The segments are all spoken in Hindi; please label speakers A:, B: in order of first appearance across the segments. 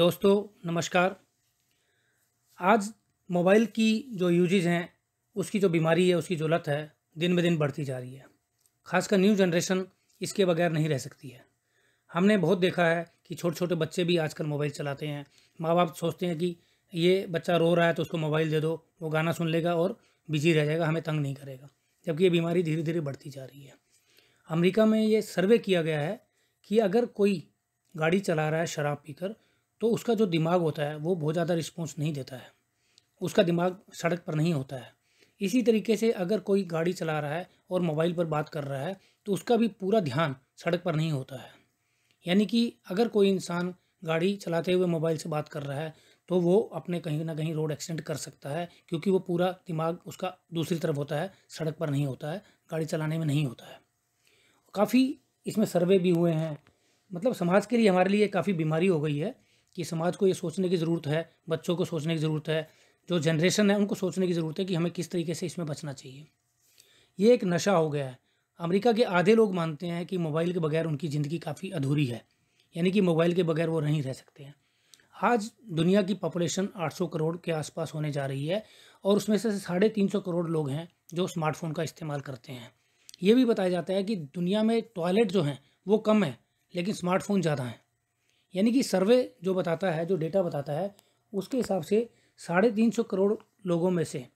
A: दोस्तों नमस्कार आज मोबाइल की जो यूजेज हैं उसकी जो बीमारी है उसकी जो लत है दिन ब दिन बढ़ती जा रही है खासकर न्यू जनरेशन इसके बगैर नहीं रह सकती है हमने बहुत देखा है कि छोटे छोटे बच्चे भी आजकल मोबाइल चलाते हैं माँ बाप सोचते हैं कि ये बच्चा रो रहा है तो उसको मोबाइल दे दो वो गाना सुन लेगा और बिजी रह जाएगा हमें तंग नहीं करेगा जबकि ये बीमारी धीरे धीरे बढ़ती जा रही है अमरीका में ये सर्वे किया गया है कि अगर कोई गाड़ी चला रहा है शराब पीकर तो उसका जो दिमाग होता है वो बहुत ज़्यादा रिस्पॉन्स नहीं देता है उसका दिमाग सड़क पर नहीं होता है इसी तरीके से अगर कोई गाड़ी चला रहा है और मोबाइल पर बात कर रहा है तो उसका भी पूरा ध्यान सड़क पर नहीं होता है यानी कि अगर कोई इंसान गाड़ी चलाते हुए मोबाइल से बात कर रहा है तो वो अपने कहीं ना कहीं रोड एक्सीडेंट कर सकता है क्योंकि वो पूरा दिमाग उसका दूसरी तरफ होता है सड़क पर नहीं होता है गाड़ी चलाने में नहीं होता है काफ़ी इसमें सर्वे भी हुए हैं मतलब समाज के लिए हमारे लिए काफ़ी बीमारी हो गई है कि समाज को ये सोचने की ज़रूरत है बच्चों को सोचने की ज़रूरत है जो जनरेशन है उनको सोचने की ज़रूरत है कि हमें किस तरीके से इसमें बचना चाहिए ये एक नशा हो गया है अमेरिका के आधे लोग मानते हैं कि मोबाइल के बगैर उनकी ज़िंदगी काफ़ी अधूरी है यानी कि मोबाइल के बगैर वो नहीं रह सकते हैं आज दुनिया की पॉपुलेशन 800 करोड़ के आसपास होने जा रही है और उसमें से साढ़े तीन सौ करोड़ लोग हैं जो स्मार्टफोन का इस्तेमाल करते हैं ये भी बताया जाता है कि दुनिया में टॉयलेट जो हैं वो कम है लेकिन स्मार्टफोन ज़्यादा हैं यानी कि सर्वे जो बताता है जो डेटा बताता है उसके हिसाब से साढ़े तीन सौ करोड़ लोगों में से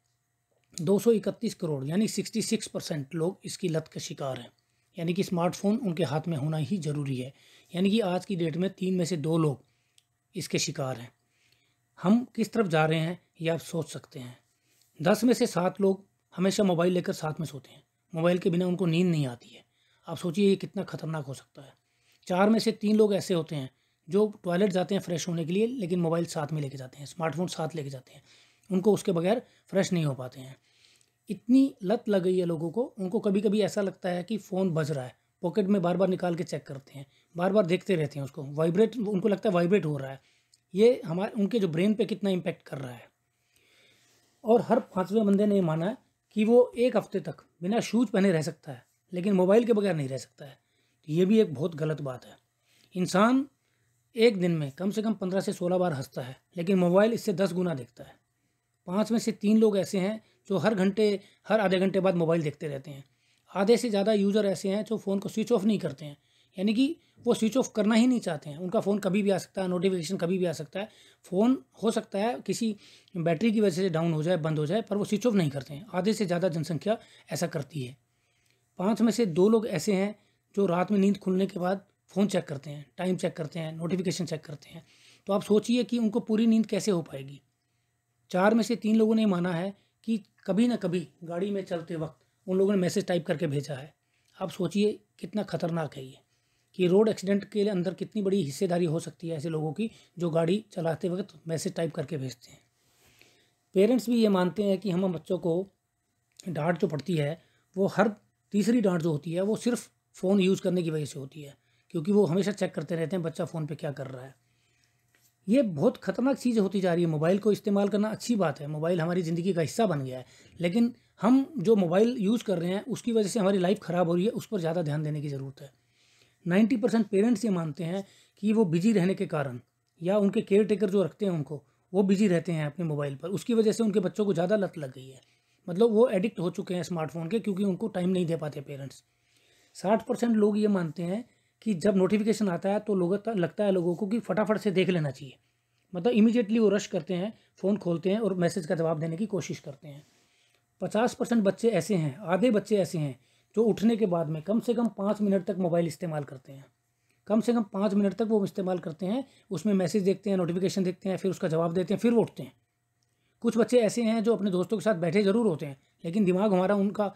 A: दो सौ इकतीस करोड़ यानी सिक्सटी सिक्स परसेंट लोग इसकी लत का शिकार हैं यानी कि स्मार्टफोन उनके हाथ में होना ही ज़रूरी है यानी कि आज की डेट में तीन में से दो लोग इसके शिकार हैं हम किस तरफ जा रहे हैं ये आप सोच सकते हैं दस में से सात लोग हमेशा मोबाइल लेकर साथ में सोते हैं मोबाइल के बिना उनको नींद नहीं आती है आप सोचिए ये कितना ख़तरनाक हो सकता है चार में से तीन लोग ऐसे होते हैं जो टॉयलेट जाते हैं फ्रेश होने के लिए लेकिन मोबाइल साथ में लेके जाते हैं स्मार्टफोन साथ लेके जाते हैं उनको उसके बगैर फ्रेश नहीं हो पाते हैं इतनी लत लग गई है लोगों को उनको कभी कभी ऐसा लगता है कि फ़ोन बज रहा है पॉकेट में बार बार निकाल के चेक करते हैं बार बार देखते रहते हैं उसको वाइब्रेट उनको लगता है वाइब्रेट हो रहा है ये हमारे उनके जो ब्रेन पे कितना इम्पेक्ट कर रहा है और हर पाँचवें बंदे ने माना है कि वो एक हफ्ते तक बिना शूज पहने रह सकता है लेकिन मोबाइल के बगैर नहीं रह सकता है तो ये भी एक बहुत गलत बात है इंसान एक दिन में कम से कम पंद्रह से सोलह बार हंसता है लेकिन मोबाइल इससे दस गुना देखता है पाँच में से तीन लोग ऐसे हैं जो हर घंटे हर आधे घंटे बाद मोबाइल देखते रहते हैं आधे से ज़्यादा यूज़र ऐसे हैं जो फ़ोन को स्विच ऑफ नहीं करते हैं यानी कि वो स्विच ऑफ करना ही नहीं चाहते हैं उनका फ़ोन कभी भी आ सकता है नोटिफिकेशन कभी भी आ सकता है फ़ोन हो सकता है किसी बैटरी की वजह से डाउन हो जाए बंद हो जाए पर वो स्विच ऑफ नहीं करते हैं आधे से ज़्यादा जनसंख्या ऐसा करती है पाँच में से दो लोग ऐसे हैं जो रात में नींद खुलने के बाद फ़ोन चेक करते हैं टाइम चेक करते हैं नोटिफिकेशन चेक करते हैं तो आप सोचिए कि उनको पूरी नींद कैसे हो पाएगी चार में से तीन लोगों ने माना है कि कभी ना कभी गाड़ी में चलते वक्त उन लोगों ने मैसेज टाइप करके भेजा है आप सोचिए कितना खतरनाक है ये कि रोड एक्सीडेंट के लिए अंदर कितनी बड़ी हिस्सेदारी हो सकती है ऐसे लोगों की जो गाड़ी चलाते वक्त मैसेज टाइप करके भेजते हैं पेरेंट्स भी ये मानते हैं कि हम बच्चों को डांट जो पड़ती है वो हर तीसरी डांट जो होती है वो सिर्फ फ़ोन यूज़ करने की वजह से होती है क्योंकि वो हमेशा चेक करते रहते हैं बच्चा फ़ोन पे क्या कर रहा है ये बहुत ख़तरनाक चीज़ होती जा रही है मोबाइल को इस्तेमाल करना अच्छी बात है मोबाइल हमारी ज़िंदगी का हिस्सा बन गया है लेकिन हम जो मोबाइल यूज़ कर रहे हैं उसकी वजह से हमारी लाइफ ख़राब हो रही है उस पर ज़्यादा ध्यान देने की ज़रूरत है नाइन्टी परसेंट पेरेंट्स ये मानते हैं कि वो बिजी रहने के कारण या उनके केयर टेकर जो रखते हैं उनको वो बिजी रहते हैं अपने मोबाइल पर उसकी वजह से उनके बच्चों को ज़्यादा लत लग गई है मतलब वो एडिक्ट हो चुके हैं स्मार्टफोन के क्योंकि उनको टाइम नहीं दे पाते पेरेंट्स साठ परसेंट लोग ये मानते हैं कि जब नोटिफिकेशन आता है तो लोगों तक लगता है लोगों को कि फटाफट से देख लेना चाहिए मतलब इमीडिएटली वो रश करते हैं फ़ोन खोलते हैं और मैसेज का जवाब देने की कोशिश करते हैं पचास परसेंट बच्चे ऐसे हैं आधे बच्चे ऐसे हैं जो उठने के बाद में कम से कम पाँच मिनट तक मोबाइल इस्तेमाल करते हैं कम से कम पाँच मिनट तक वो इस्तेमाल करते हैं उसमें मैसेज देखते हैं नोटिफिकेशन देखते हैं फिर उसका जवाब देते हैं फिर वो उठते हैं कुछ बच्चे ऐसे हैं जो अपने दोस्तों के साथ बैठे ज़रूर होते हैं लेकिन दिमाग हमारा उनका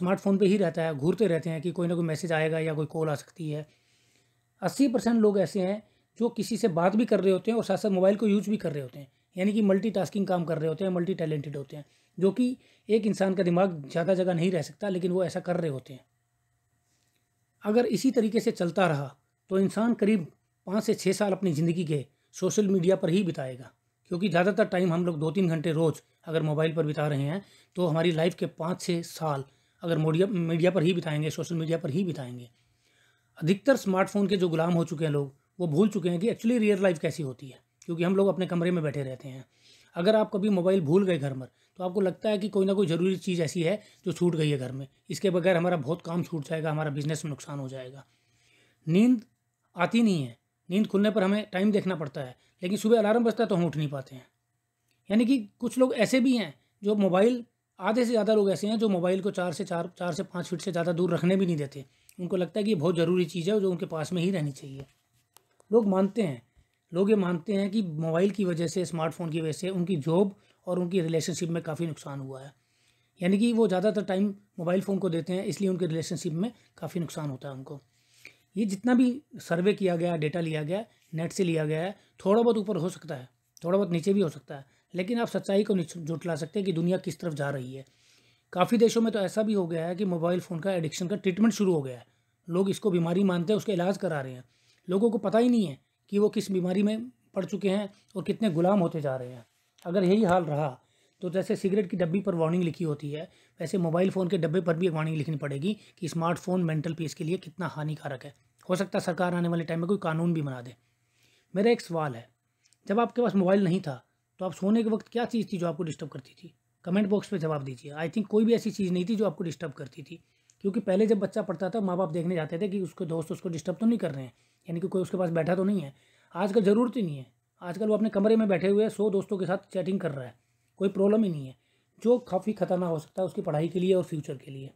A: स्मार्टफोन पे ही रहता है घूरते रहते हैं कि कोई ना कोई मैसेज आएगा या कोई कॉल आ सकती है अस्सी परसेंट लोग ऐसे हैं जो किसी से बात भी कर रहे होते हैं और साथ साथ मोबाइल को यूज भी कर रहे होते हैं यानी कि मल्टी काम कर रहे होते हैं मल्टी टैलेंटेड होते हैं जो कि एक इंसान का दिमाग ज़्यादा जगह नहीं रह सकता लेकिन वो ऐसा कर रहे होते हैं अगर इसी तरीके से चलता रहा तो इंसान करीब पाँच से छः साल अपनी ज़िंदगी के सोशल मीडिया पर ही बिताएगा क्योंकि ज़्यादातर टाइम हम लोग दो तीन घंटे रोज़ अगर मोबाइल पर बिता रहे हैं तो हमारी लाइफ के पाँच छः साल अगर मीडिया मीडिया पर ही बिताएंगे सोशल मीडिया पर ही बिताएंगे अधिकतर स्मार्टफोन के जो गुलाम हो चुके हैं लोग वो भूल चुके हैं कि एक्चुअली रियल लाइफ कैसी होती है क्योंकि हम लोग अपने कमरे में बैठे रहते हैं अगर आप कभी मोबाइल भूल गए घर में तो आपको लगता है कि कोई ना कोई ज़रूरी चीज़ ऐसी है जो छूट गई है घर में इसके बगैर हमारा बहुत काम छूट जाएगा हमारा बिजनेस में नुकसान हो जाएगा नींद आती नहीं है नींद खुलने पर हमें टाइम देखना पड़ता है लेकिन सुबह अलार्म बजता है तो हम उठ नहीं पाते हैं यानी कि कुछ लोग ऐसे भी हैं जो मोबाइल आधे से ज़्यादा लोग ऐसे हैं जो मोबाइल को चार से चार चार से पाँच फीट से ज़्यादा दूर रखने भी नहीं देते उनको लगता है कि ये बहुत ज़रूरी चीज़ है जो उनके पास में ही रहनी चाहिए लोग मानते हैं लोग ये मानते हैं कि मोबाइल की वजह से स्मार्टफोन की वजह से उनकी जॉब और उनकी रिलेशनशिप में काफ़ी नुकसान हुआ है यानी कि वो ज़्यादातर टाइम मोबाइल फ़ोन को देते हैं इसलिए उनके रिलेशनशिप में काफ़ी नुकसान होता है उनको ये जितना भी सर्वे किया गया डेटा लिया गया नेट से लिया गया है थोड़ा बहुत ऊपर हो सकता है थोड़ा बहुत नीचे भी हो सकता है लेकिन आप सच्चाई को जुट जुटला सकते हैं कि दुनिया किस तरफ जा रही है काफ़ी देशों में तो ऐसा भी हो गया है कि मोबाइल फ़ोन का एडिक्शन का ट्रीटमेंट शुरू हो गया है लोग इसको बीमारी मानते हैं उसका इलाज करा रहे हैं लोगों को पता ही नहीं है कि वो किस बीमारी में पड़ चुके हैं और कितने गुलाम होते जा रहे हैं अगर यही हाल रहा तो जैसे सिगरेट की डब्बी पर वार्निंग लिखी होती है वैसे मोबाइल फ़ोन के डब्बे पर भी एक वार्निंग लिखनी पड़ेगी कि स्मार्टफोन मेंटल पीस के लिए कितना हानिकारक है हो सकता है सरकार आने वाले टाइम में कोई कानून भी बना दे मेरा एक सवाल है जब आपके पास मोबाइल नहीं था तो आप सोने के वक्त क्या चीज़ थी जो आपको डिस्टर्ब करती थी कमेंट बॉक्स में जवाब दीजिए आई थिंक कोई भी ऐसी चीज़ नहीं थी जो आपको डिस्टर्ब करती थी क्योंकि पहले जब बच्चा पढ़ता था माँ बाप देखने जाते थे कि उसके दोस्त उसको डिस्टर्ब तो नहीं कर रहे हैं यानी कि कोई उसके पास बैठा तो नहीं है आजकल ज़रूरत ही नहीं है आजकल वो अपने कमरे में बैठे हुए हैं सौ दोस्तों के साथ चैटिंग कर रहा है कोई प्रॉब्लम ही नहीं है जो काफ़ी ख़तरनाक हो सकता है उसकी पढ़ाई के लिए और फ्यूचर के लिए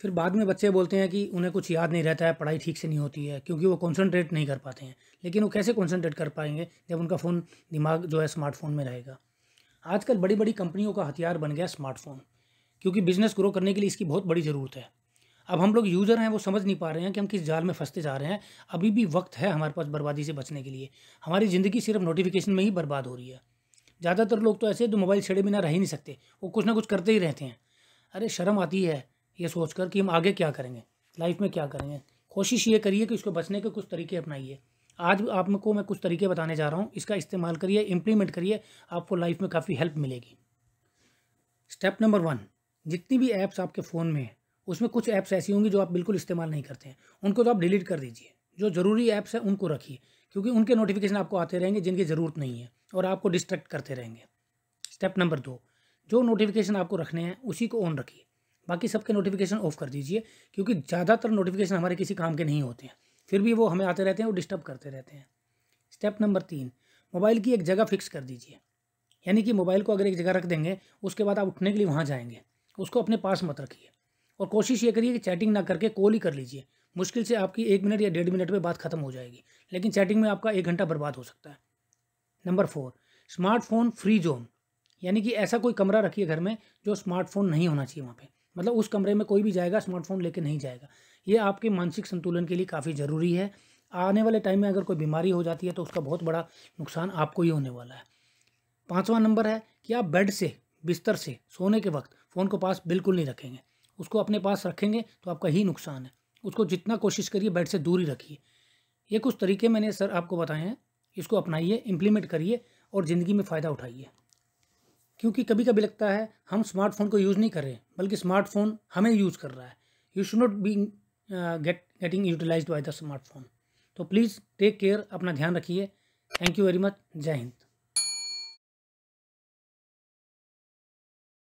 A: फिर बाद में बच्चे बोलते हैं कि उन्हें कुछ याद नहीं रहता है पढ़ाई ठीक से नहीं होती है क्योंकि वो कॉन्सनट्रेट नहीं कर पाते हैं लेकिन वो कैसे कॉन्सनट्रेट कर पाएंगे जब उनका फ़ोन दिमाग जो है स्मार्टफोन में रहेगा आजकल बड़ी बड़ी कंपनियों का हथियार बन गया स्मार्टफोन क्योंकि बिज़नेस ग्रो करने के लिए इसकी बहुत बड़ी ज़रूरत है अब हम लोग यूज़र हैं वो समझ नहीं पा रहे हैं कि हम किस जाल में फंसते जा रहे हैं अभी भी वक्त है हमारे पास बर्बादी से बचने के लिए हमारी ज़िंदगी सिर्फ नोटिफिकेशन में ही बर्बाद हो रही है ज़्यादातर लोग तो ऐसे जो मोबाइल छेड़े बिना रह ही नहीं सकते वो कुछ ना कुछ करते ही रहते हैं अरे शर्म आती है ये सोच कर कि हम आगे क्या करेंगे लाइफ में क्या करेंगे कोशिश ये करिए कि उसको बचने के कुछ तरीके अपनाइए आज आपको मैं कुछ तरीके बताने जा रहा हूँ इसका इस्तेमाल करिए इम्प्लीमेंट करिए आपको लाइफ में काफ़ी हेल्प मिलेगी स्टेप नंबर वन जितनी भी ऐप्स आपके फ़ोन में हैं उसमें कुछ ऐप्स ऐसी होंगी जो आप बिल्कुल इस्तेमाल नहीं करते हैं उनको तो आप डिलीट कर दीजिए जो ज़रूरी ऐप्स हैं उनको रखिए क्योंकि उनके नोटिफिकेशन आपको आते रहेंगे जिनकी ज़रूरत नहीं है और आपको डिस्ट्रैक्ट करते रहेंगे स्टेप नंबर दो जो नोटिफिकेशन आपको रखने हैं उसी को ऑन रखिए बाकी सबके नोटिफिकेशन ऑफ कर दीजिए क्योंकि ज़्यादातर नोटिफिकेशन हमारे किसी काम के नहीं होते हैं फिर भी वो हमें आते रहते हैं और डिस्टर्ब करते रहते हैं स्टेप नंबर तीन मोबाइल की एक जगह फिक्स कर दीजिए यानी कि मोबाइल को अगर एक जगह रख देंगे उसके बाद आप उठने के लिए वहाँ जाएंगे उसको अपने पास मत रखिए और कोशिश ये करिए कि चैटिंग ना करके कॉल ही कर लीजिए मुश्किल से आपकी एक मिनट या डेढ़ मिनट में बात खत्म हो जाएगी लेकिन चैटिंग में आपका एक घंटा बर्बाद हो सकता है number four smartphone free zone यानी कि ऐसा कोई कमरा रखिए घर में जो स्मार्टफोन नहीं होना चाहिए वहाँ पर मतलब उस कमरे में कोई भी जाएगा स्मार्टफोन लेके नहीं जाएगा ये आपके मानसिक संतुलन के लिए काफ़ी ज़रूरी है आने वाले टाइम में अगर कोई बीमारी हो जाती है तो उसका बहुत बड़ा नुकसान आपको ही होने वाला है पाँचवा नंबर है कि आप बेड से बिस्तर से सोने के वक्त फ़ोन को पास बिल्कुल नहीं रखेंगे उसको अपने पास रखेंगे तो आपका ही नुकसान है उसको जितना कोशिश करिए बेड से दूर ही रखिए ये कुछ तरीके मैंने सर आपको बताए हैं इसको अपनाइए इम्प्लीमेंट करिए और ज़िंदगी में फ़ायदा उठाइए क्योंकि कभी कभी लगता है हम स्मार्टफोन को यूज़ नहीं कर रहे बल्कि स्मार्टफोन हमें यूज़ कर रहा है you should not be get getting utilized by the smartphone तो प्लीज़ टेक केयर अपना ध्यान रखिए थैंक यू वेरी मच जय हिंद